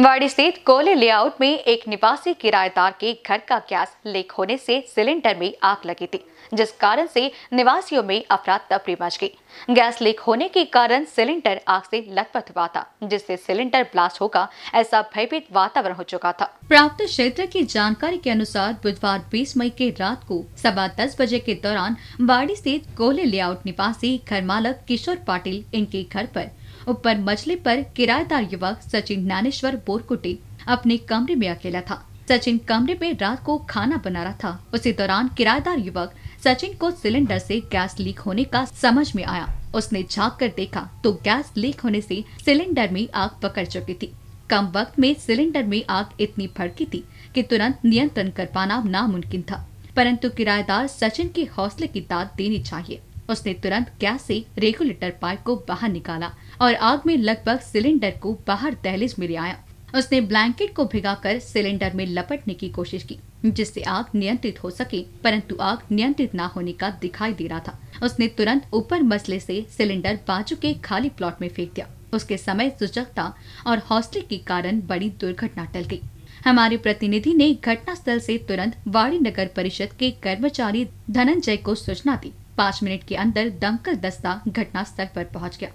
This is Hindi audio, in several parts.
वाड़ी स्थित कोले लेआउट में एक निवासी किराएदार के घर का गैस लीक होने से सिलेंडर में आग लगी थी जिस कारण से निवासियों में अफरा तफरी मच गई गैस लीक होने के कारण सिलेंडर आग से लथपथ हुआ था जिससे सिलेंडर ब्लास्ट होगा ऐसा भयभीत वातावरण हो चुका था प्राप्त क्षेत्र की जानकारी के अनुसार बुधवार 20 मई के रात को सवा दस बजे के दौरान वाड़ी स्थित कोले लेआउट निवासी घर मालक किशोर पाटिल इनके घर आरोप ऊपर मछली पर किरायेदार युवक सचिन ज्ञानेश्वर बोरकुटे अपने कमरे में अकेला था सचिन कमरे में रात को खाना बना रहा था उसी दौरान किरायेदार युवक सचिन को सिलेंडर से गैस लीक होने का समझ में आया उसने झाँक कर देखा तो गैस लीक होने से सिलेंडर में आग पकड़ चुकी थी कम वक्त में सिलेंडर में आग इतनी भड़की थी कि तुरंत नियंत्रण कर पाना नामुमकिन था परंतु किरायेदार सचिन के हौसले की दाद देनी चाहिए उसने तुरंत गैस से रेगुलेटर पाइप को बाहर निकाला और आग में लगभग सिलेंडर को बाहर दहलीज में ले आया उसने ब्लैंकेट को भिगाकर सिलेंडर में लपटने की कोशिश की जिससे आग नियंत्रित हो सके परंतु आग नियंत्रित ना होने का दिखाई दे रहा था उसने तुरंत ऊपर मसले से सिलेंडर बाजू के खाली प्लॉट में फेंक दिया उसके समय सुचकता और हौसले के कारण बड़ी दुर्घटना टल गई हमारे प्रतिनिधि ने घटना स्थल से तुरंत वाड़ी नगर परिषद के कर्मचारी धनंजय को सूचना दी पाँच मिनट के अंदर दमकल दस्ता घटनास्थल पर पहुंच गया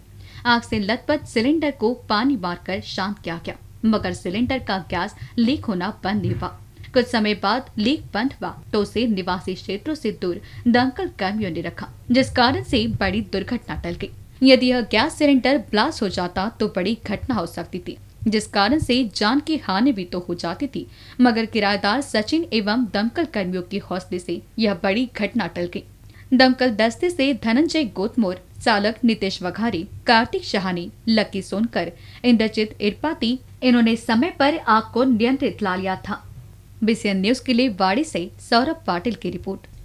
आग से लथपथ सिलेंडर को पानी मारकर शांत किया गया मगर सिलेंडर का गैस लीक होना बंद नहीं हुआ कुछ समय बाद लीक बंद हुआ तो उसे निवासी क्षेत्रों से दूर दमकल कर्मियों ने रखा जिस कारण से बड़ी दुर्घटना टल गई यदि यह गैस सिलेंडर ब्लास्ट हो जाता तो बड़ी घटना हो सकती थी जिस कारण से जान की हानि भी तो हो जाती थी मगर किरायेदार सचिन एवं दमकल कर्मियों के हौसले से यह बड़ी घटना टल गई दमकल दस्ते से धनंजय गोतमोर चालक नितेश वघारी कार्तिक शहानी लकी सोनकर इंद्रजीत इरपाती इन्होंने समय पर आग को नियंत्रित ला लिया था बीसीएन न्यूज के लिए वाड़ी से सौरभ पाटिल की रिपोर्ट